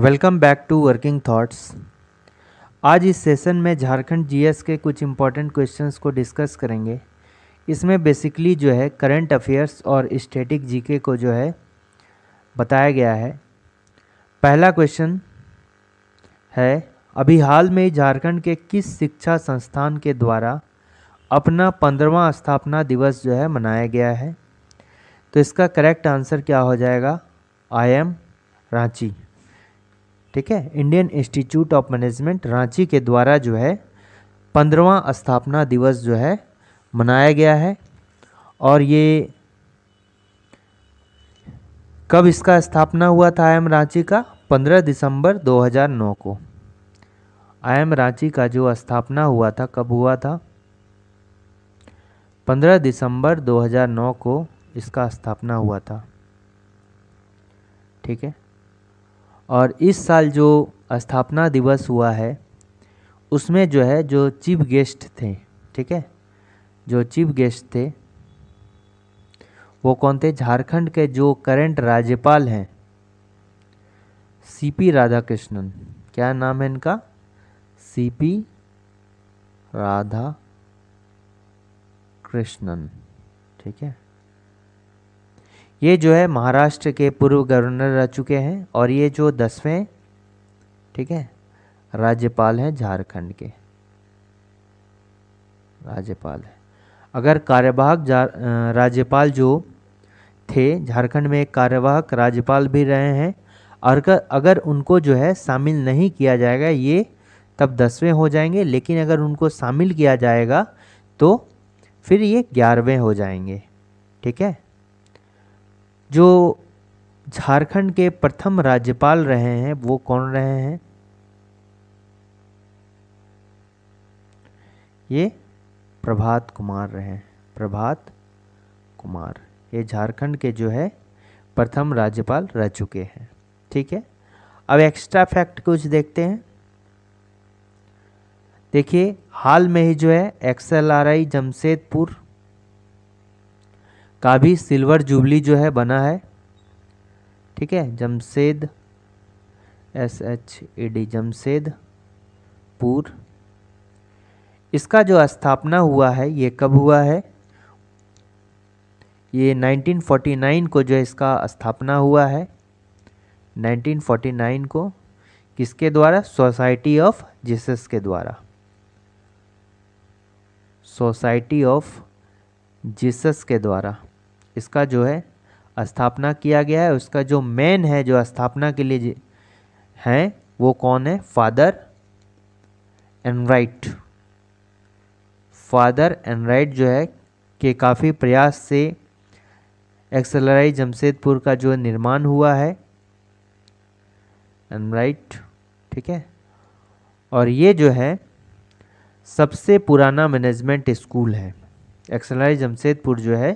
welcome back to working thoughts आज इस session में झारखंड जीएस के कुछ इम्पॉर्टेंट क्वेश्चंस को डिस्कस करेंगे इसमें बेसिकली जो है करंट अफेयर्स और स्टैटिक जीके को जो है बताया गया है पहला क्वेश्चन है अभी हाल में झारखंड के किस शिक्षा संस्थान के द्वारा अपना पंद्रवा स्थापना दिवस जो है मनाया गया है तो इसका करेक्ट आंसर क्या हो जाएगा आई एम रांची ठीक है Indian Institute of Management Ranchi के द्वारा जो है पंद्रवा स्थापना दिवस जो है मनाया गया है और ये कब इसका स्थापना हुआ था आई एम रांची का 15 दिसंबर 2009 को आई एम रांची का जो स्थापना हुआ था कब हुआ था 15 दिसंबर 2009 को इसका स्थापना हुआ था ठीक है और इस साल जो स्थापना दिवस हुआ है उसमें जो है जो चीफ गेस्ट थे ठीक है जो चीफ गेस्ट थे वो कौन थे झारखंड के जो करंट राज्यपाल हैं सीपी राधाकृष्णन क्या नाम है इनका सीपी राधा कृष्णन ठीक है ये जो है महाराष्ट्र के पूर्व गवर्नर रह चुके हैं और ये जो दसवें ठीक है राज्यपाल हैं झारखंड के राज्यपाल है अगर कार्यवाहक राज्यपाल जो थे झारखंड में एक कार्यवाहक राज्यपाल भी रहे हैं और अगर उनको जो है शामिल नहीं किया जाएगा ये तब दसवें हो जाएंगे लेकिन अगर उनको शामिल किया जाएगा तो फिर ये ग्यारहवें हो जाएंगे ठीक है जो झारखंड के प्रथम राज्यपाल रहे हैं वो कौन रहे हैं ये प्रभात कुमार रहे हैं प्रभात कुमार ये झारखंड के जो है प्रथम राज्यपाल रह चुके हैं ठीक है अब एक्स्ट्रा फैक्ट कुछ देखते हैं देखिए हाल में ही जो है एक्सएलआरआई जमशेदपुर का भी सिल्वर जुबली जो है बना है ठीक है Jamshed S H A e D Jamshedpur इसका जो स्थापना हुआ है ये कब हुआ है ये 1949 को जो इसका स्थापना हुआ है 1949 को किसके द्वारा सोसाइटी ऑफ जीसस के द्वारा सोसाइटी ऑफ जीसस के द्वारा इसका जो है स्थापना किया गया है उसका जो मेन है जो स्थापना के लिए हैं वो कौन है फादर एनराइट फादर एनराइट जो है के काफ़ी प्रयास से एक्सलराइज जमशेदपुर का जो निर्माण हुआ है एनराइट ठीक है और ये जो है सबसे पुराना मैनेजमेंट स्कूल है एक्सलराइज जमशेदपुर जो है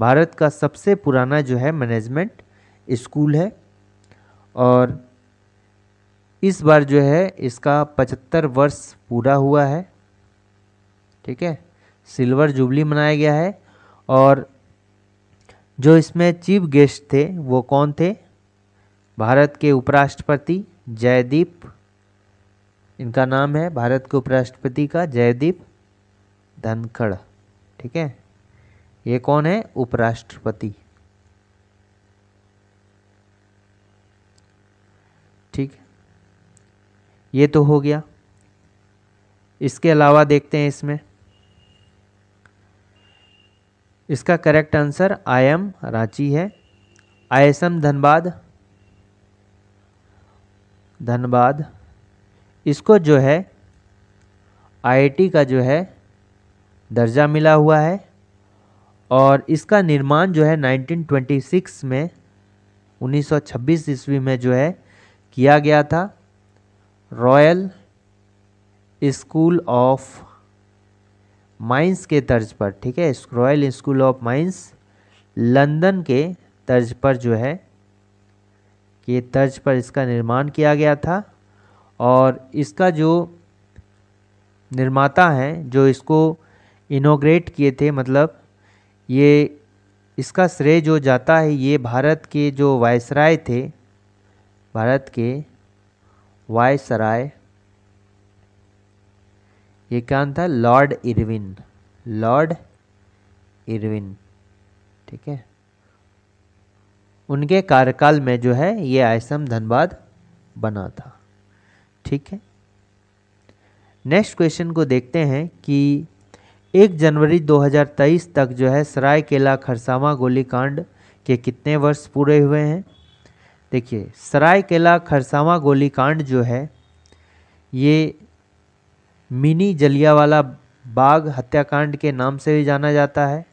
भारत का सबसे पुराना जो है मैनेजमेंट स्कूल है और इस बार जो है इसका पचहत्तर वर्ष पूरा हुआ है ठीक है सिल्वर जुबली मनाया गया है और जो इसमें चीफ गेस्ट थे वो कौन थे भारत के उपराष्ट्रपति जयदीप इनका नाम है भारत के उपराष्ट्रपति का जयदीप धनखड़ ठीक है ये कौन है उपराष्ट्रपति ठीक ये तो हो गया इसके अलावा देखते हैं इसमें इसका correct answer I M Ranchi है I S M Dhanbad Dhanbad इसको जो है आईआईटी का जो है दर्जा मिला हुआ है और इसका निर्माण जो है 1926 में 1926 ईस्वी में जो है किया गया था रॉयल स्कूल ऑफ माइंस के तर्ज पर ठीक है royal school of mines London के तर्ज पर जो है के तर्ज पर इसका निर्माण किया गया था और इसका जो निर्माता हैं जो इसको इनोग्रेट किए थे मतलब ये इसका श्रेय जो जाता है ये भारत के जो वायसराय थे भारत के वायसराय ये क्या था लॉर्ड इरविन लॉर्ड इरविन ठीक है उनके कार्यकाल में जो है ये आयसम धनबाद बना था ठीक है नेक्स्ट क्वेश्चन को देखते हैं कि एक जनवरी 2023 तक जो है सरायकेला खरसावा गोलीकांड के कितने वर्ष पूरे हुए हैं देखिए सरायकेला खरसावा गोलीकांड जो है ये मिनी जलियावाला बाग हत्याकांड के नाम से भी जाना जाता है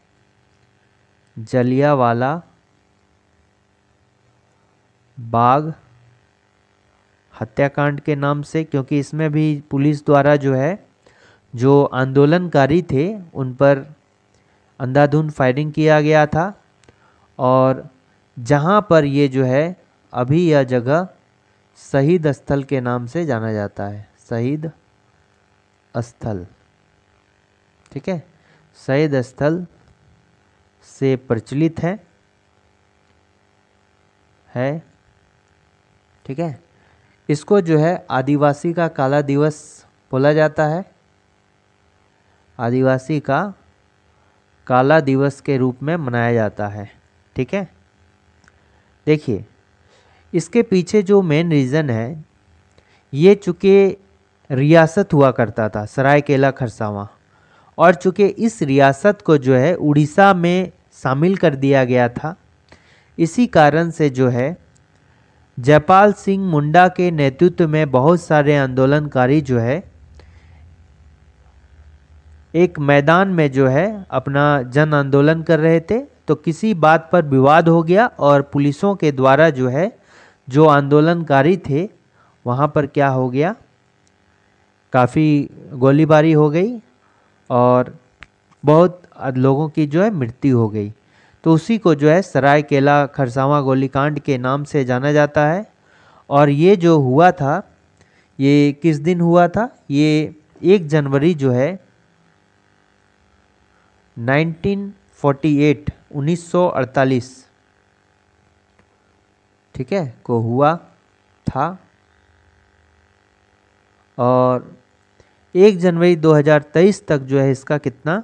जलियावाला बाग हत्याकांड के नाम से क्योंकि इसमें भी पुलिस द्वारा जो है जो आंदोलनकारी थे उन पर अंधाधुंध फायरिंग किया गया था और जहाँ पर ये जो है अभी यह जगह शहीद स्थल के नाम से जाना जाता है शहीद स्थल ठीक है शहीद स्थल से प्रचलित है है ठीक है इसको जो है आदिवासी का काला दिवस बोला जाता है आदिवासी का काला दिवस के रूप में मनाया जाता है ठीक है देखिए इसके पीछे जो मेन रीज़न है ये चूँकि रियासत हुआ करता था सरायकेला खरसावा और चूँकि इस रियासत को जो है उड़ीसा में शामिल कर दिया गया था इसी कारण से जो है जयपाल सिंह मुंडा के नेतृत्व में बहुत सारे आंदोलनकारी जो है एक मैदान में जो है अपना जन आंदोलन कर रहे थे तो किसी बात पर विवाद हो गया और पुलिसों के द्वारा जो है जो आंदोलनकारी थे वहाँ पर क्या हो गया काफ़ी गोलीबारी हो गई और बहुत लोगों की जो है मृत्यु हो गई तो उसी को जो है सरायकेला खरसावा गोलीकांड के नाम से जाना जाता है और ये जो हुआ था ये किस दिन हुआ था ये एक जनवरी जो है 1948 ठीक है को हुआ था और एक जनवरी 2023 तक जो है इसका कितना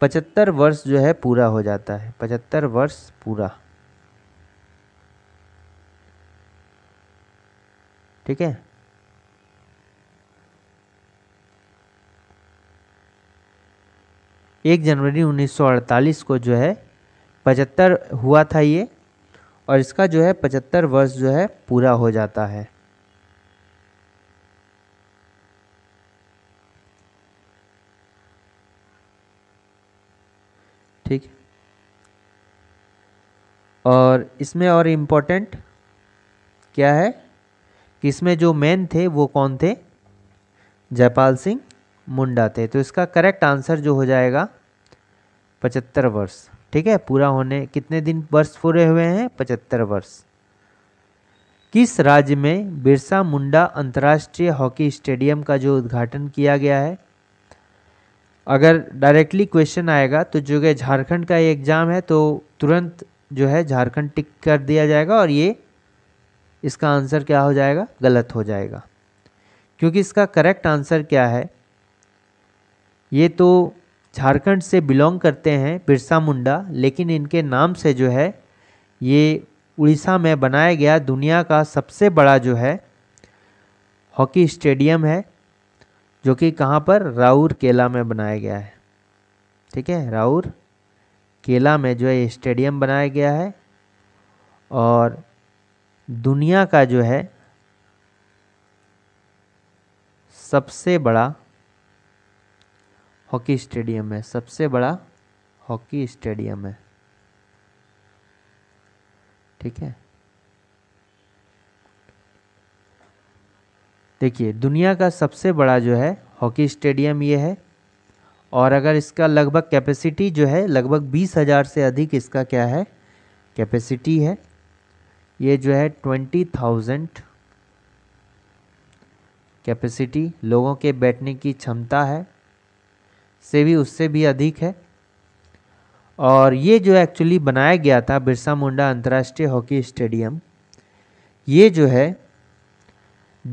पचहत्तर वर्ष जो है पूरा हो जाता है पचहत्तर वर्ष पूरा ठीक है एक जनवरी 1948 को जो है पचहत्तर हुआ था ये और इसका जो है पचहत्तर वर्ष जो है पूरा हो जाता है ठीक और इसमें और इम्पोर्टेंट क्या है कि इसमें जो मेन थे वो कौन थे जयपाल सिंह मुंडा थे तो इसका करेक्ट आंसर जो हो जाएगा पचहत्तर वर्ष ठीक है पूरा होने कितने दिन वर्ष पूरे हुए हैं पचहत्तर वर्ष किस राज्य में बिरसा मुंडा अंतर्राष्ट्रीय हॉकी स्टेडियम का जो उद्घाटन किया गया है अगर डायरेक्टली क्वेश्चन आएगा तो जो है झारखंड का ये एग्ज़ाम है तो तुरंत जो है झारखंड टिक कर दिया जाएगा और ये इसका आंसर क्या हो जाएगा गलत हो जाएगा क्योंकि इसका करेक्ट आंसर क्या है ये तो झारखंड से बिलोंग करते हैं बिरसा मुंडा लेकिन इनके नाम से जो है ये उड़ीसा में बनाया गया दुनिया का सबसे बड़ा जो है हॉकी स्टेडियम है जो कि कहाँ पर राउर केला में बनाया गया है ठीक है राउर केला में जो है स्टेडियम बनाया गया है और दुनिया का जो है सबसे बड़ा हॉकी स्टेडियम है सबसे बड़ा हॉकी स्टेडियम है ठीक है देखिए दुनिया का सबसे बड़ा जो है हॉकी स्टेडियम ये है और अगर इसका लगभग कैपेसिटी जो है लगभग बीस हज़ार से अधिक इसका क्या है कैपेसिटी है ये जो है ट्वेंटी थाउजेंड कैपेसिटी लोगों के बैठने की क्षमता है से भी उससे भी अधिक है और ये जो एक्चुअली बनाया गया था बिरसा मुंडा अंतर्राष्ट्रीय हॉकी स्टेडियम ये जो है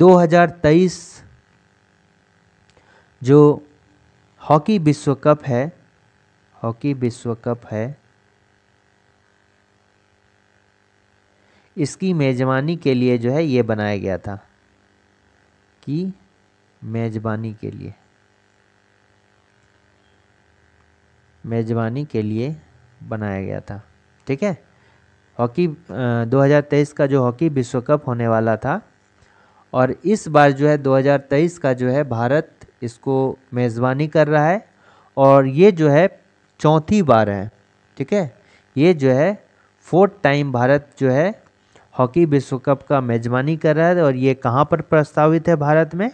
2023 जो हॉकी विश्व कप है हॉकी विश्व कप है इसकी मेज़बानी के लिए जो है ये बनाया गया था कि मेज़बानी के लिए मेज़बानी के लिए बनाया गया था ठीक है हॉकी 2023 का जो हॉकी विश्व कप होने वाला था और इस बार जो है 2023 का जो है भारत इसको मेज़बानी कर रहा है और ये जो है चौथी बार है ठीक है ये जो है फोर्थ टाइम भारत जो है हॉकी विश्व कप का मेज़बानी कर रहा है और ये कहाँ पर प्रस्तावित है भारत में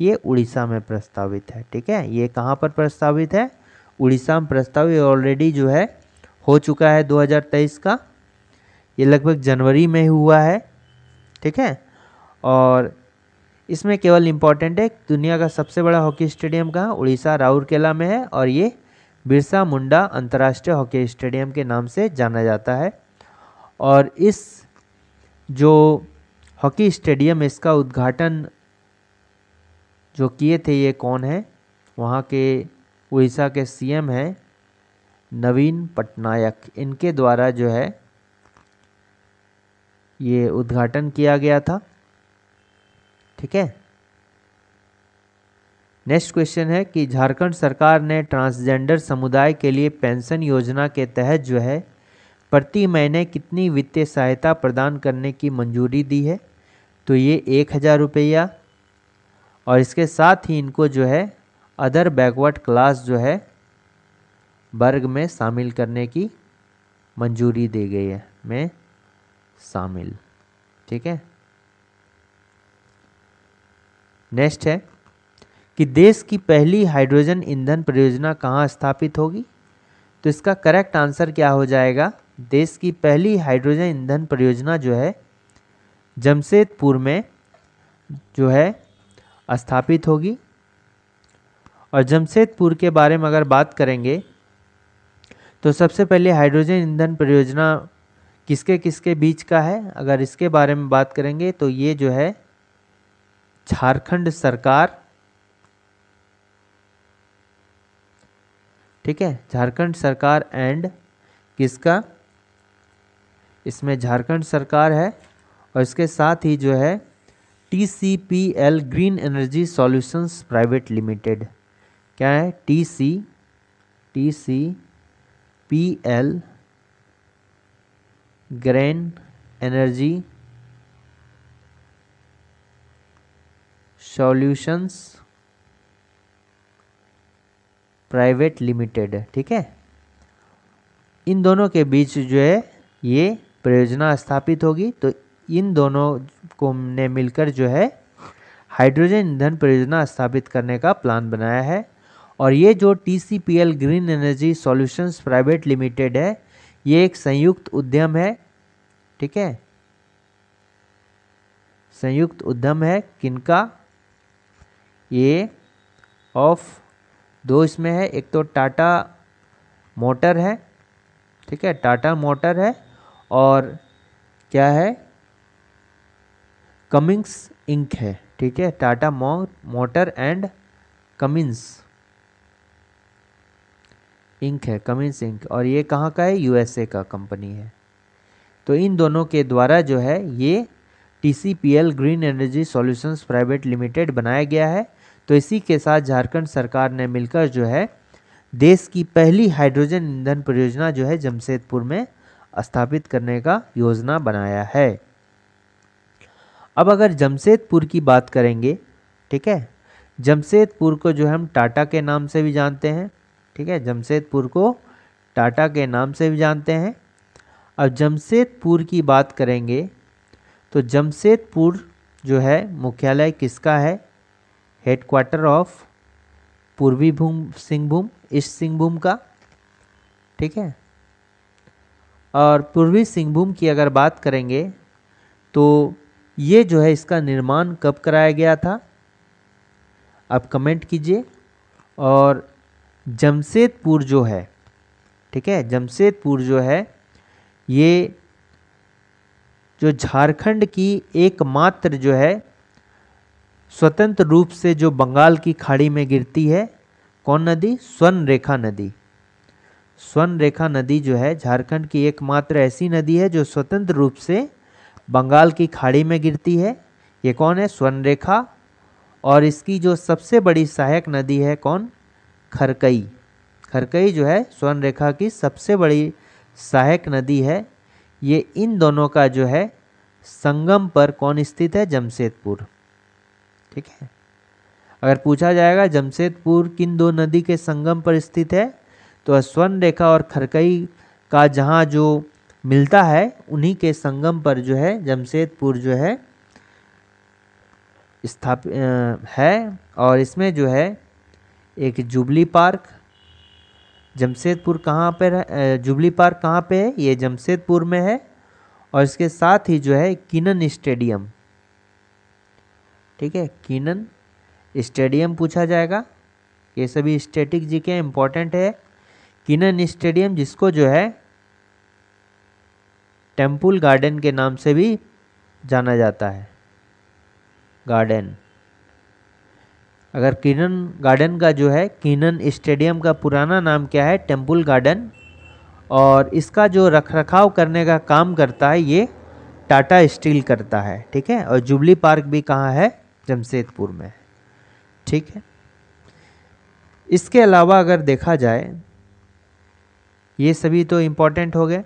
ये उड़ीसा में प्रस्तावित है ठीक है ये कहाँ पर प्रस्तावित है उड़ीसा में प्रस्ताव ये ऑलरेडी जो है हो चुका है 2023 का ये लगभग जनवरी में हुआ है ठीक है और इसमें केवल इम्पॉर्टेंट है दुनिया का सबसे बड़ा हॉकी स्टेडियम कहाँ उड़ीसा राउरकेला में है और ये बिरसा मुंडा अंतर्राष्ट्रीय हॉकी स्टेडियम के नाम से जाना जाता है और इस जो हॉकी स्टेडियम इसका उद्घाटन जो किए थे ये कौन है वहाँ के उड़ीसा के सीएम हैं नवीन पटनायक इनके द्वारा जो है ये उद्घाटन किया गया था ठीक है नेक्स्ट क्वेश्चन है कि झारखंड सरकार ने ट्रांसजेंडर समुदाय के लिए पेंशन योजना के तहत जो है प्रति महीने कितनी वित्तीय सहायता प्रदान करने की मंजूरी दी है तो ये एक हज़ार रुपया और इसके साथ ही इनको जो है अदर बैकवर्ड क्लास जो है वर्ग में शामिल करने की मंजूरी दी गई है में शामिल ठीक है नेक्स्ट है कि देश की पहली हाइड्रोजन ईंधन परियोजना कहाँ स्थापित होगी तो इसका करेक्ट आंसर क्या हो जाएगा देश की पहली हाइड्रोजन ईंधन परियोजना जो है जमशेदपुर में जो है स्थापित होगी और जमशेदपुर के बारे में अगर बात करेंगे तो सबसे पहले हाइड्रोजन ईंधन परियोजना किसके किसके बीच का है अगर इसके बारे में बात करेंगे तो ये जो है झारखंड सरकार ठीक है झारखंड सरकार एंड किसका इसमें झारखंड सरकार है और इसके साथ ही जो है T C P L green energy solutions private limited क्या है T C T C P L green energy solutions private limited ठीक है इन दोनों के बीच जो है ये परियोजना स्थापित होगी तो इन दोनों को ने मिलकर जो है हाइड्रोजन ईंधन परियोजना स्थापित करने का प्लान बनाया है और ये जो T green energy solutions private limited है ये एक संयुक्त उद्यम है ठीक है संयुक्त उद्यम है किनका ये ऑफ दो इसमें है एक तो टाटा मोटर है ठीक है टाटा मोटर है और क्या है कमिंग्स इंक है ठीक है Tata motor and Cummins Inc है कमिंस इंक और ये कहाँ का है यूएसए का कंपनी है तो इन दोनों के द्वारा जो है ये TCPL green energy solutions private limited बनाया गया है तो इसी के साथ झारखंड सरकार ने मिलकर जो है देश की पहली हाइड्रोजन ईंधन परियोजना जो है जमशेदपुर में स्थापित करने का योजना बनाया है अब अगर जमशेदपुर की बात करेंगे ठीक है जमशेदपुर को जो हम टाटा के नाम से भी जानते हैं ठीक है जमशेदपुर को टाटा के नाम से भी जानते हैं अब जमशेदपुर की बात करेंगे तो जमशेदपुर जो है मुख्यालय किसका है हेडक्वार्टर ऑफ पूर्वी भूम सिंहभूम ईस्ट सिंहभूम का ठीक है और पूर्वी सिंहभूम की अगर बात करेंगे तो ये जो है इसका निर्माण कब कराया गया था आप कमेंट कीजिए और जमशेदपुर जो है ठीक है जमशेदपुर जो है ये जो झारखंड की एकमात्र जो है स्वतंत्र रूप से जो बंगाल की खाड़ी में गिरती है कौन नदी स्वर्ण रेखा नदी स्वर्ण रेखा नदी जो है झारखंड की एकमात्र ऐसी नदी है जो स्वतंत्र रूप से बंगाल की खाड़ी में गिरती है ये कौन है स्वर्ण रेखा और इसकी जो सबसे बड़ी सहायक नदी है कौन खरकई खरकई जो है स्वर्ण रेखा की सबसे बड़ी सहायक नदी है ये इन दोनों का जो है संगम पर कौन स्थित है जमशेदपुर ठीक है अगर पूछा जाएगा जमशेदपुर किन दो नदी के संगम पर स्थित है तो स्वर्ण रेखा और खरकई का जहाँ जो मिलता है उन्हीं के संगम पर जो है जमशेदपुर जो है स्थापित है और इसमें जो है एक जुबली पार्क जमशेदपुर कहाँ पर है जुबली पार्क कहाँ पे है ये जमशेदपुर में है और इसके साथ ही जो है किनन स्टेडियम ठीक है किनन स्टेडियम पूछा जाएगा ये सभी स्टेटिक जी के इम्पोर्टेंट है किनन स्टेडियम जिसको जो है टेम्पल गार्डन के नाम से भी जाना जाता है गार्डन अगर किनन गार्डन का जो है किनन स्टेडियम का पुराना नाम क्या है टेम्पल गार्डन और इसका जो रख रखाव करने का काम करता है ये टाटा स्टील करता है ठीक है और जुबली पार्क भी कहाँ है जमशेदपुर में ठीक है इसके अलावा अगर देखा जाए ये सभी तो इम्पोर्टेंट हो गए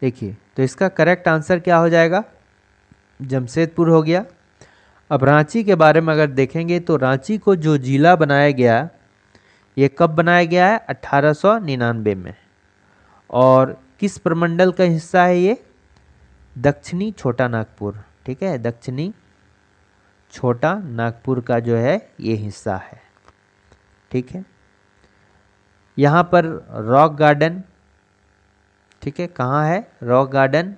देखिए तो इसका करेक्ट आंसर क्या हो जाएगा जमशेदपुर हो गया अब रांची के बारे में अगर देखेंगे तो रांची को जो जिला बनाया गया ये कब बनाया गया है अट्ठारह में और किस प्रमंडल का हिस्सा है ये दक्षिणी छोटा नागपुर ठीक है दक्षिणी छोटा नागपुर का जो है ये हिस्सा है ठीक है यहाँ पर रॉक गार्डन ठीक है कहाँ है रॉक गार्डन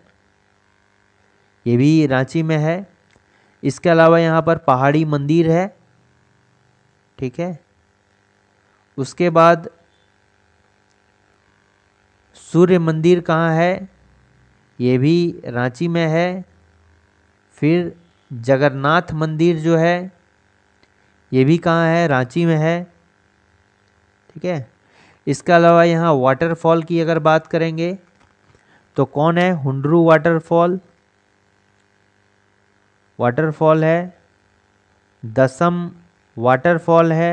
ये भी रांची में है इसके अलावा यहाँ पर पहाड़ी मंदिर है ठीक है उसके बाद सूर्य मंदिर कहाँ है ये भी रांची में है फिर जगन्नाथ मंदिर जो है ये भी कहाँ है रांची में है ठीक है इसके अलावा यहाँ वाटरफॉल की अगर बात करेंगे तो कौन है हुंडरू वाटरफॉल वाटरफॉल है दसम वाटरफॉल है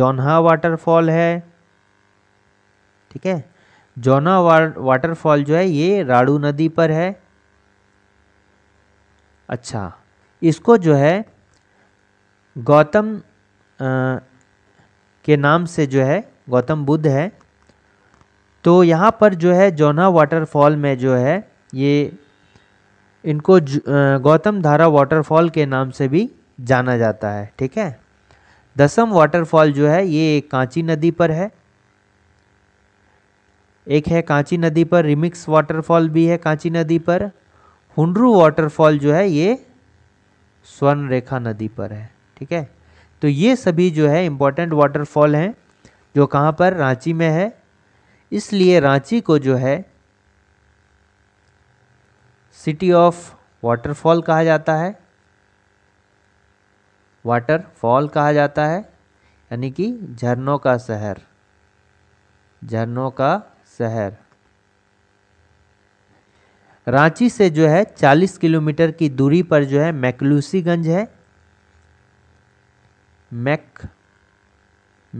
जौनहा वाटरफॉल है ठीक है जौना वाटरफॉल जो है ये राड़ू नदी पर है अच्छा इसको जो है गौतम आ, के नाम से जो है गौतम बुद्ध है तो यहाँ पर जो है जौना वाटरफॉल में जो है ये इनको गौतम धारा वाटरफॉल के नाम से भी जाना जाता है ठीक है दसम वाटरफॉल जो है ये कांची नदी पर है एक है कांची नदी पर रिमिक्स वाटरफॉल भी है कांची नदी पर हुंडरू वाटरफॉल जो है ये स्वर्ण रेखा नदी पर है ठीक है तो ये सभी जो है इम्पोर्टेंट वाटरफॉल हैं जो कहाँ पर रांची में है इसलिए रांची को जो है सिटी ऑफ वाटरफॉल कहा जाता है वाटरफॉल कहा जाता है यानी कि झरनों का शहर झरनों का शहर रांची से जो है 40 किलोमीटर की दूरी पर जो है मैकलूसीगंज है मैक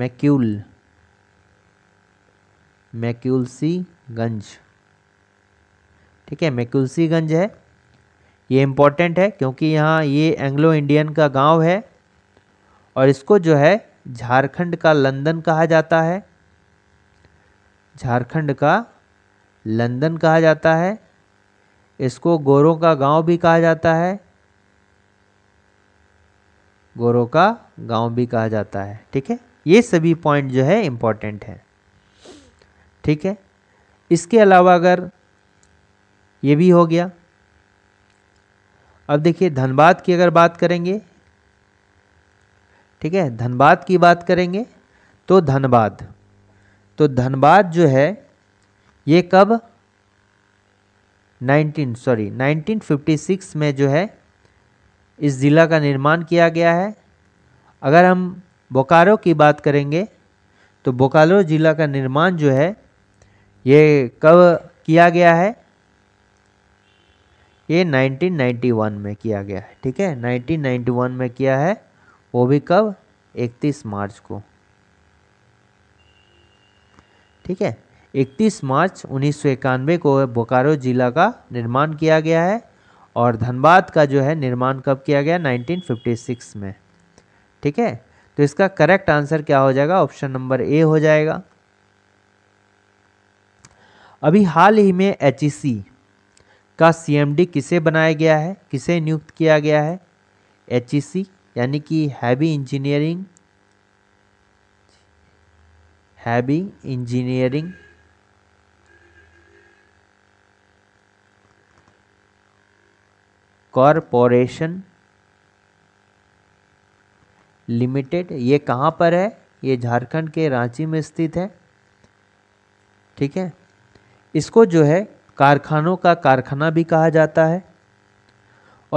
मैक्यूल गंज ठीक है मेकुलसीगंज है ये इम्पोर्टेंट है क्योंकि यहाँ ये एंग्लो इंडियन का गांव है और इसको जो है झारखंड का लंदन कहा जाता है झारखंड का लंदन कहा जाता है इसको गोरों का गांव भी कहा जाता है गोरों का गांव भी कहा जाता है ठीक है ये सभी पॉइंट जो है इम्पोर्टेंट है ठीक है इसके अलावा अगर ये भी हो गया अब देखिए धनबाद की अगर बात करेंगे ठीक है धनबाद की बात करेंगे तो धनबाद तो धनबाद जो है ये कब 19 सॉरी 1956 में जो है इस ज़िला का निर्माण किया गया है अगर हम बोकारो की बात करेंगे तो बोकारो ज़िला का निर्माण जो है ये कब किया गया है ये 1991 में किया गया है ठीक है 1991 में किया है वो भी कब 31 मार्च को ठीक है 31 मार्च उन्नीस को बोकारो जिला का निर्माण किया गया है और धनबाद का जो है निर्माण कब किया गया 1956 में ठीक है तो इसका करेक्ट आंसर क्या हो जाएगा ऑप्शन नंबर ए हो जाएगा अभी हाल ही में एच का सीएमडी किसे बनाया गया है किसे नियुक्त किया गया है एच e यानी कि heavy engineering heavy engineering corporation limited ये कहाँ पर है ये झारखंड के रांची में स्थित है ठीक है इसको जो है कारखानों का कारखाना भी कहा जाता है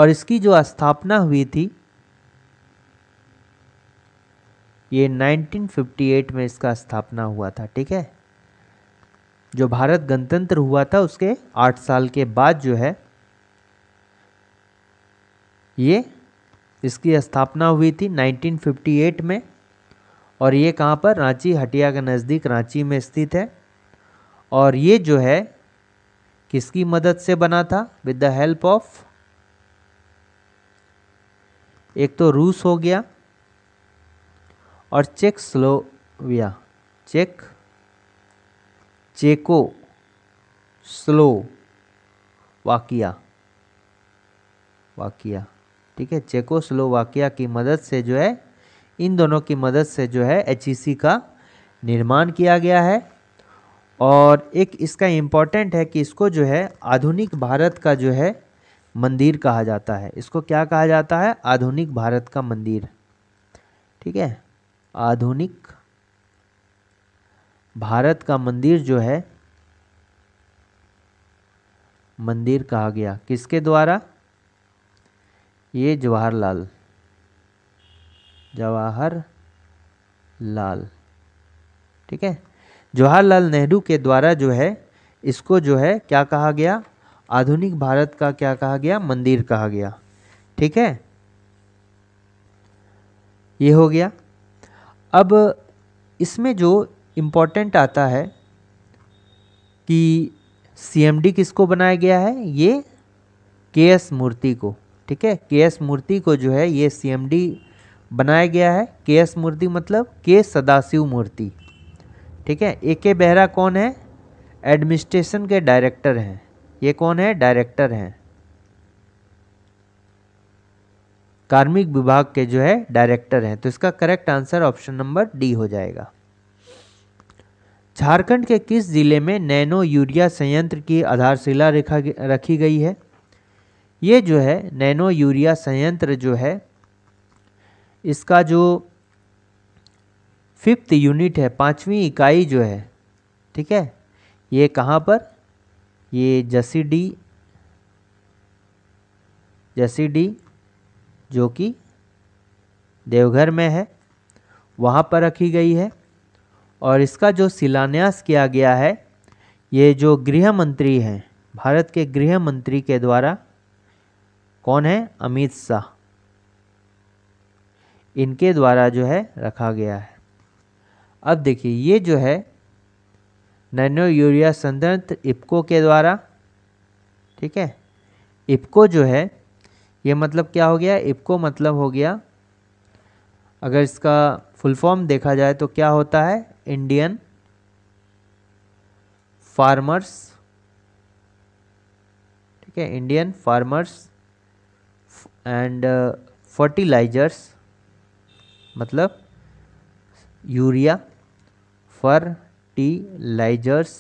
और इसकी जो स्थापना हुई थी ये 1958 में इसका स्थापना हुआ था ठीक है जो भारत गणतंत्र हुआ था उसके आठ साल के बाद जो है ये इसकी स्थापना हुई थी 1958 में और ये कहाँ पर रांची हटिया के नज़दीक रांची में स्थित है और ये जो है किसकी मदद से बना था विद द हेल्प ऑफ एक तो रूस हो गया और चेक स्लोविया चेक चेको स्लो वाकिया वाकिया ठीक है चेको स्लो वाकिया की मदद से जो है इन दोनों की मदद से जो है एच e का निर्माण किया गया है और एक इसका इम्पॉर्टेंट है कि इसको जो है आधुनिक भारत का जो है मंदिर कहा जाता है इसको क्या कहा जाता है आधुनिक भारत का मंदिर ठीक है आधुनिक भारत का मंदिर जो है मंदिर कहा गया किसके द्वारा ये जवाहरलाल जवाहर लाल ठीक है जवाहरलाल नेहरू के द्वारा जो है इसको जो है क्या कहा गया आधुनिक भारत का क्या कहा गया मंदिर कहा गया ठीक है ये हो गया अब इसमें जो इम्पोर्टेंट आता है कि सीएमडी किसको बनाया गया है ये के एस मूर्ति को ठीक है के एस मूर्ति को जो है ये सीएमडी बनाया गया है के एस मूर्ति मतलब के सदाशिव मूर्ति ठीक है ए के बेहरा कौन है एडमिनिस्ट्रेशन के डायरेक्टर हैं ये कौन है डायरेक्टर हैं कार्मिक विभाग के जो है डायरेक्टर हैं तो इसका correct answer option number D हो जाएगा झारखंड के किस जिले में नैनो यूरिया संयंत्र की आधारशिला रेखा रखी गई है ये जो है नैनो यूरिया संयंत्र जो है इसका जो फिफ्थ यूनिट है पांचवी इकाई जो है ठीक है ये कहाँ पर ये जसी डी जसी डी जो कि देवघर में है वहाँ पर रखी गई है और इसका जो शिलान्यास किया गया है ये जो गृह मंत्री हैं भारत के गृह मंत्री के द्वारा कौन है अमित शाह इनके द्वारा जो है रखा गया है अब देखिए ये जो है नैनो यूरिया संदर्भ इपको के द्वारा ठीक है इपको जो है ये मतलब क्या हो गया इपको मतलब हो गया अगर इसका फुल फॉर्म देखा जाए तो क्या होता है इंडियन फार्मर्स ठीक है इंडियन फार्मर्स एंड फर्टिलाइजर्स मतलब यूरिया फर्टिलाइजर्स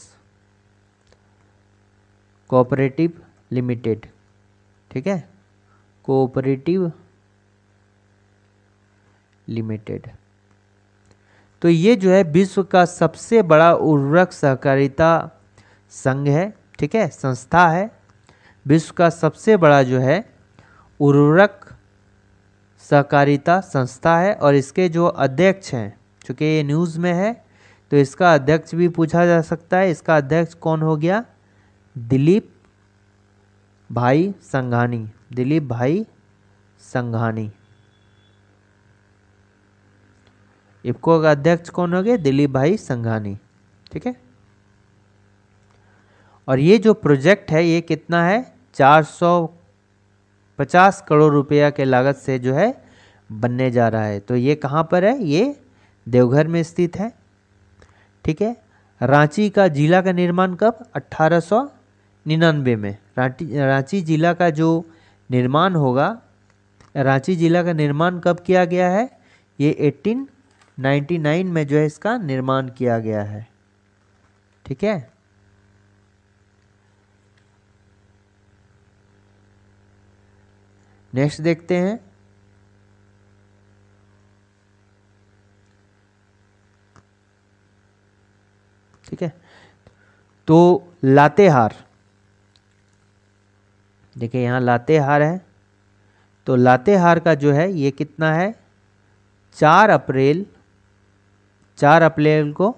कोऑपरेटिव लिमिटेड ठीक है कोऑपरेटिव लिमिटेड तो ये जो है विश्व का सबसे बड़ा उर्वरक सहकारिता संघ है ठीक है संस्था है विश्व का सबसे बड़ा जो है उर्वरक सहकारिता संस्था है और इसके जो अध्यक्ष हैं चूँकि ये न्यूज़ में है तो इसका अध्यक्ष भी पूछा जा सकता है इसका अध्यक्ष कौन हो गया दिलीप भाई संघानी दिलीप भाई संघानी इपको का अध्यक्ष कौन हो गया दिलीप भाई संघानी ठीक है और ये जो प्रोजेक्ट है ये कितना है 450 करोड़ रुपया के लागत से जो है बनने जा रहा है तो ये कहाँ पर है ये देवघर में स्थित है ठीक है रांची का जिला का निर्माण कब अट्ठारह निन्यानवे में रांची रांची जिला का जो निर्माण होगा रांची जिला का निर्माण कब किया गया है ये 1899 में जो है इसका निर्माण किया गया है ठीक है नेक्स्ट देखते हैं ठीक है तो लातेहार देखिए यहाँ लातेहार है तो लातेहार का जो है ये कितना है चार अप्रैल चार अप्रैल को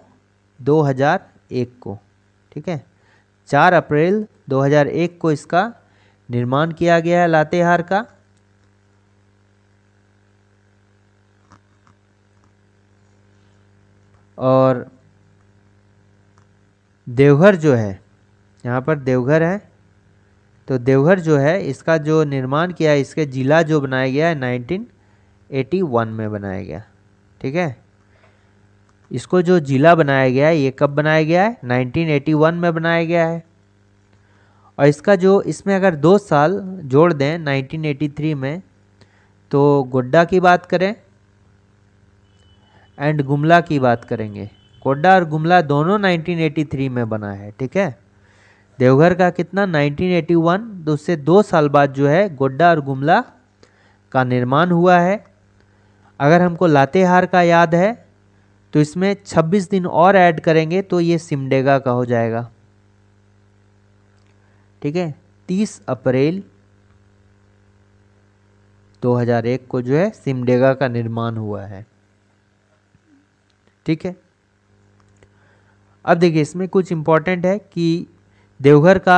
2001 को ठीक है चार अप्रैल 2001 को इसका निर्माण किया गया है लातेहार का और देवघर जो है यहाँ पर देवघर है तो देवघर जो है इसका जो निर्माण किया है इसके ज़िला जो बनाया गया है 1981 में बनाया गया ठीक है इसको जो ज़िला बनाया गया है ये कब बनाया गया है 1981 में बनाया गया है और इसका जो इसमें अगर दो साल जोड़ दें 1983 में तो गोड्डा की बात करें एंड गुमला की बात करेंगे कोड्डा और गुमला दोनों 1983 में बना है ठीक है देवघर का कितना 1981 तो उससे दो साल बाद जो है गोड्डा और गुमला का निर्माण हुआ है अगर हमको लातेहार का याद है तो इसमें 26 दिन और ऐड करेंगे तो ये सिमडेगा का हो जाएगा ठीक है 30 अप्रैल 2001 को जो है सिमडेगा का निर्माण हुआ है ठीक है अब देखिए इसमें कुछ इम्पोर्टेंट है कि देवघर का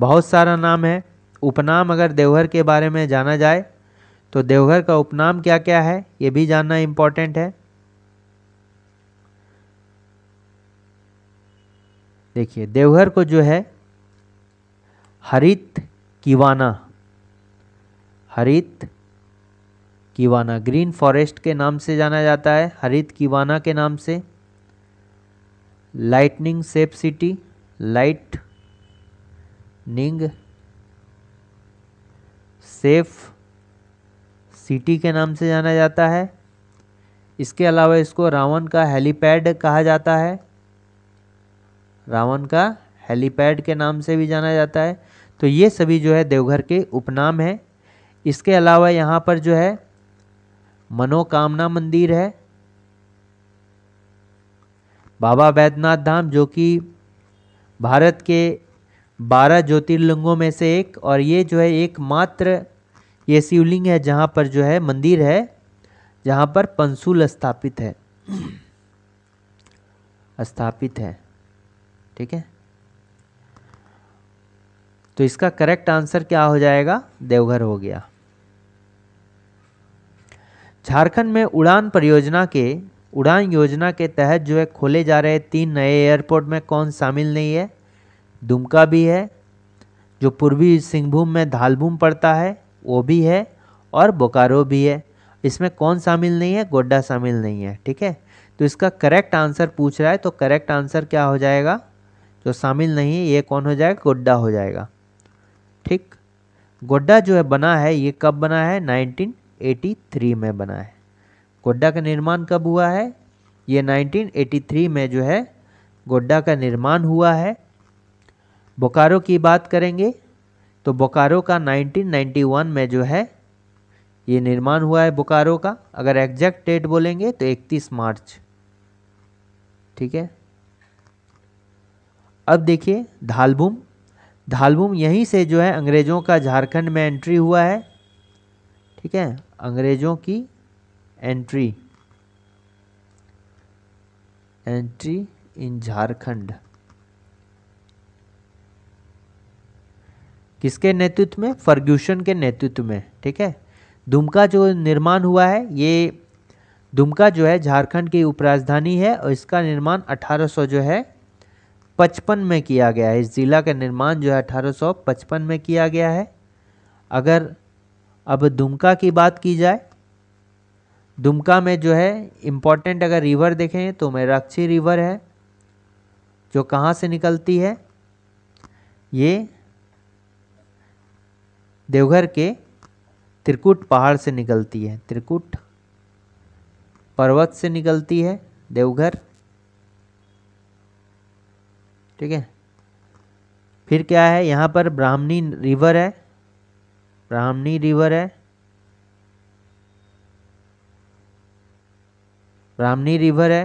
बहुत सारा नाम है उपनाम अगर देवघर के बारे में जाना जाए तो देवघर का उपनाम क्या क्या है ये भी जानना इम्पॉर्टेंट है देखिए देवघर को जो है हरित कीवाना हरित कीवाना ग्रीन फॉरेस्ट के नाम से जाना जाता है हरित कीवाना के नाम से lightning safe city lightning safe city के नाम से जाना जाता है इसके अलावा इसको रावण का हेलीपैड कहा जाता है रावण का हेलीपैड के नाम से भी जाना जाता है तो ये सभी जो है देवघर के उपनाम हैं इसके अलावा यहाँ पर जो है मनोकामना मंदिर है बाबा बैद्यनाथ धाम जो कि भारत के बारह ज्योतिर्लिंगों में से एक और ये जो है एकमात्र ये शिवलिंग है जहाँ पर जो है मंदिर है जहाँ पर पंसुल स्थापित है स्थापित है ठीक है तो इसका करेक्ट आंसर क्या हो जाएगा देवघर हो गया झारखंड में उड़ान परियोजना के उड़ान योजना के तहत जो है खोले जा रहे तीन नए एयरपोर्ट में कौन शामिल नहीं है दुमका भी है जो पूर्वी सिंहभूम में धालभूम पड़ता है वो भी है और बोकारो भी है इसमें कौन शामिल नहीं है गोड्डा शामिल नहीं है ठीक है तो इसका करेक्ट आंसर पूछ रहा है तो करेक्ट आंसर क्या हो जाएगा जो शामिल नहीं है ये कौन हो जाएगा गोड्डा हो जाएगा ठीक गोड्डा जो है बना है ये कब बना है 1983 में बना है गोड्डा का निर्माण कब हुआ है ये 1983 में जो है गोड्डा का निर्माण हुआ है बोकारो की बात करेंगे तो बोकारो का 1991 में जो है ये निर्माण हुआ है बोकारो का अगर एग्जैक्ट डेट बोलेंगे तो 31 मार्च ठीक है अब देखिए धालभूम धालभूम यहीं से जो है अंग्रेज़ों का झारखंड में एंट्री हुआ है ठीक है अंग्रेज़ों की एंट्री एंट्री इन झारखंड किसके नेतृत्व में फर्ग्यूशन के नेतृत्व में ठीक है दुमका जो निर्माण हुआ है ये दुमका जो है झारखंड की उपराजधानी है और इसका निर्माण 1800 जो है पचपन में किया गया है इस ज़िला का निर्माण जो है 1855 में किया गया है अगर अब दुमका की बात की जाए दुमका में जो है इम्पॉर्टेंट अगर रिवर देखें तो मैराक्षी रिवर है जो कहाँ से निकलती है ये देवघर के त्रिकुट पहाड़ से निकलती है त्रिकुट पर्वत से निकलती है देवघर ठीक है फिर क्या है यहाँ पर ब्राह्मणी रिवर है ब्राह्मणी रिवर है रामनी रिवर है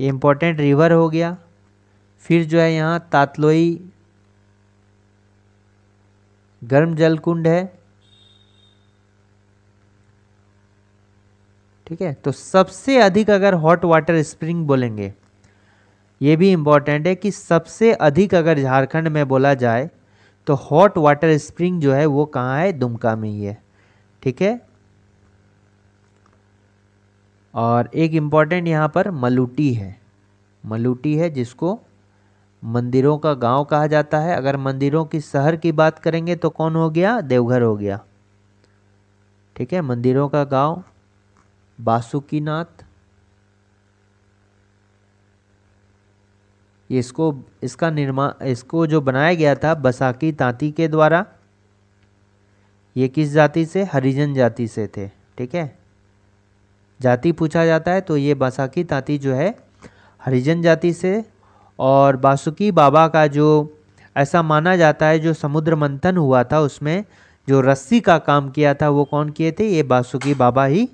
ये इम्पोर्टेंट रिवर हो गया फिर जो है यहाँ तातलोई गर्म जल कुंड है ठीक है तो सबसे अधिक अगर हॉट वाटर स्प्रिंग बोलेंगे ये भी इम्पॉर्टेंट है कि सबसे अधिक अगर झारखंड में बोला जाए तो हॉट वाटर स्प्रिंग जो है वो कहाँ है दुमका में ही है ठीक है और एक इम्पॉर्टेंट यहाँ पर मलूटी है मलूटी है जिसको मंदिरों का गांव कहा जाता है अगर मंदिरों की शहर की बात करेंगे तो कौन हो गया देवघर हो गया ठीक है मंदिरों का गांव बासुकीनाथ इसको इसका निर्माण इसको जो बनाया गया था बसाकी तांती के द्वारा ये किस जाति से हरिजन जाति से थे ठीक है जाति पूछा जाता है तो ये बासाकी ताती जो है हरिजन जाति से और बासुकी बाबा का जो ऐसा माना जाता है जो समुद्र मंथन हुआ था उसमें जो रस्सी का काम किया था वो कौन किए थे ये बासुकी बाबा ही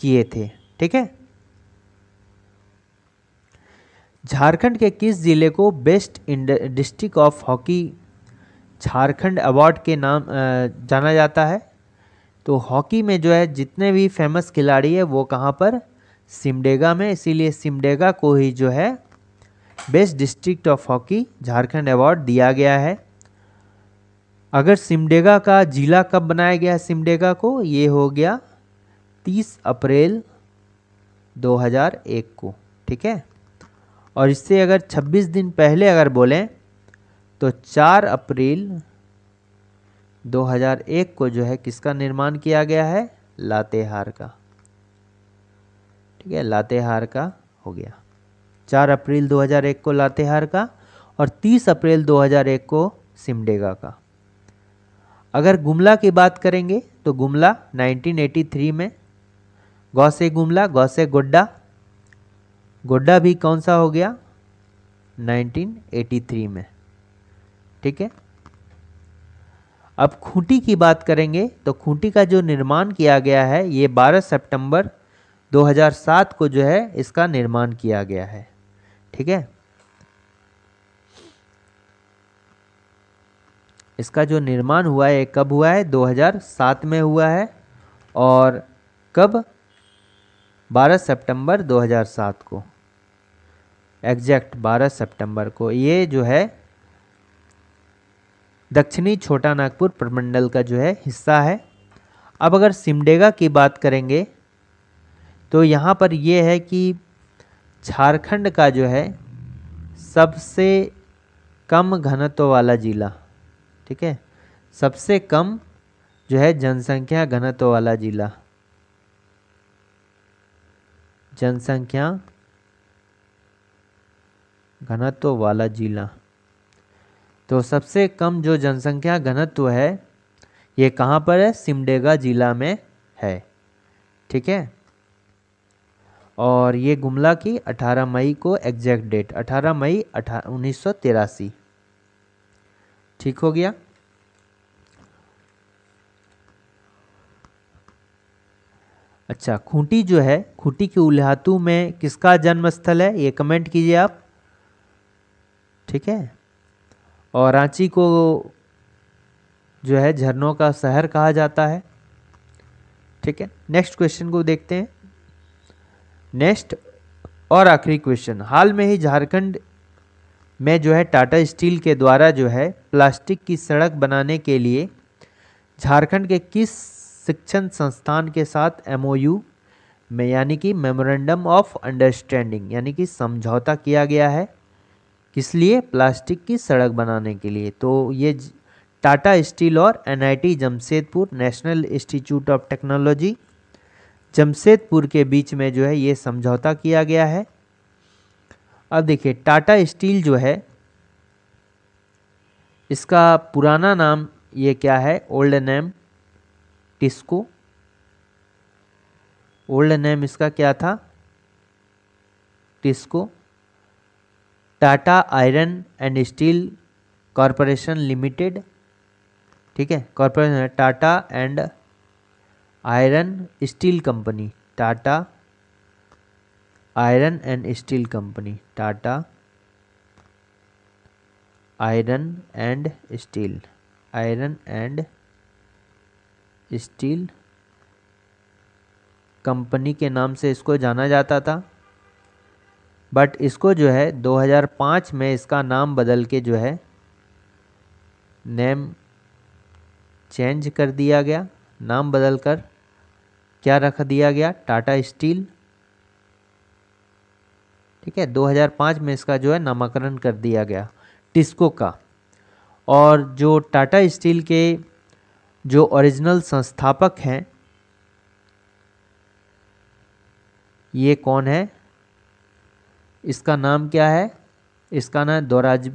किए थे ठीक है झारखंड के किस जिले को best district of hockey Jharkhand award के नाम जाना जाता है तो हॉकी में जो है जितने भी फेमस खिलाड़ी है वो कहाँ पर सिमडेगा में इसीलिए सिमडेगा को ही जो है best district of hockey Jharkhand award दिया गया है अगर सिमडेगा का जिला कब बनाया गया है सिमडेगा को ये हो गया 30 अप्रैल 2001 को ठीक है और इससे अगर 26 दिन पहले अगर बोलें तो 4 अप्रैल 2001 को जो है किसका निर्माण किया गया है लातेहार का ठीक है लातेहार का हो गया 4 अप्रैल 2001 को लातेहार का और 30 अप्रैल 2001 को सिमडेगा का अगर गुमला की बात करेंगे तो गुमला 1983 में गौसे गुमला गौसे गोड्डा गोड्डा भी कौन सा हो गया 1983 में ठीक है अब खूंटी की बात करेंगे तो खूंटी का जो निर्माण किया गया है ये 12 सितंबर 2007 को जो है इसका निर्माण किया गया है ठीक है इसका जो निर्माण हुआ है कब हुआ है 2007 में हुआ है और कब 12 सितंबर 2007 को एग्जैक्ट 12 सितंबर को ये जो है दक्षिणी छोटा नागपुर प्रमंडल का जो है हिस्सा है अब अगर सिमडेगा की बात करेंगे तो यहाँ पर यह है कि झारखंड का जो है सबसे कम घनत्व वाला ज़िला ठीक है सबसे कम जो है जनसंख्या घनत्व वाला ज़िला जनसंख्या घनत्व वाला ज़िला तो सबसे कम जो जनसंख्या घनत्व है ये कहाँ पर है सिमडेगा जिला में है ठीक है और ये गुमला की 18 मई को एग्जैक्ट डेट 18 मई अठा उन्नीस ठीक हो गया अच्छा खूंटी जो है खूंटी के उल्हातू में किसका जन्म स्थल है ये कमेंट कीजिए आप ठीक है और रांची को जो है झरनों का शहर कहा जाता है ठीक है नेक्स्ट क्वेश्चन को देखते हैं नेक्स्ट और आखिरी क्वेश्चन हाल में ही झारखंड में जो है टाटा स्टील के द्वारा जो है प्लास्टिक की सड़क बनाने के लिए झारखंड के किस शिक्षण संस्थान के साथ एमओयू में यानी कि मेमोरेंडम ऑफ अंडरस्टैंडिंग यानी कि समझौता किया गया है किस लिए प्लास्टिक की सड़क बनाने के लिए तो ये टाटा स्टील और NIT Jamshedpur National Institute of Technology Jamshedpur के बीच में जो है ये समझौता किया गया है अब देखिए टाटा स्टील जो है इसका पुराना नाम ये क्या है old name TISCO old name इसका क्या था TISCO Tata iron and steel corporation limited ठीक है corporation Tata and iron steel company Tata iron and steel company Tata iron and steel iron and steel company के नाम से इसको जाना जाता था बट इसको जो है 2005 में इसका नाम बदल के जो है नेम चेंज कर दिया गया नाम बदल कर क्या रख दिया गया टाटा स्टील ठीक है 2005 में इसका जो है नामकरण कर दिया गया टिस्को का और जो टाटा स्टील के जो ओरिजिनल संस्थापक हैं ये कौन है इसका नाम क्या है इसका नाम दोराज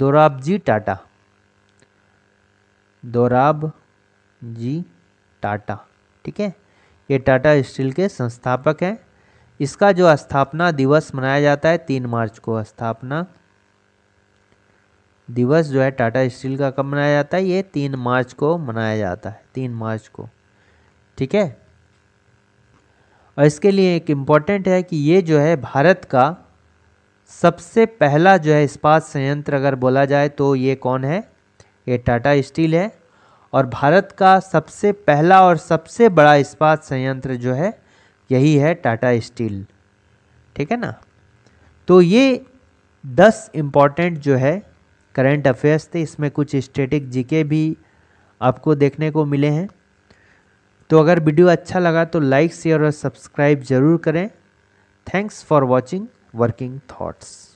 दोराब जी टाटा दोराब जी टाटा ठीक है ये टाटा स्टील के संस्थापक हैं इसका जो स्थापना दिवस मनाया जाता है तीन मार्च को स्थापना दिवस जो है टाटा स्टील का कब मनाया जाता है ये तीन मार्च को मनाया जाता है तीन मार्च को ठीक है और इसके लिए एक इम्पॉर्टेंट है कि ये जो है भारत का सबसे पहला जो है इस्पात संयंत्र अगर बोला जाए तो ये कौन है ये टाटा स्टील है और भारत का सबसे पहला और सबसे बड़ा इस्पात संयंत्र जो है यही है टाटा स्टील ठीक है ना तो ये दस इम्पॉर्टेंट जो है करेंट अफेयर्स थे इसमें कुछ स्टेटिक जीके भी आपको देखने को मिले हैं तो अगर वीडियो अच्छा लगा तो लाइक शेयर और सब्सक्राइब ज़रूर करें thanks for watching working thoughts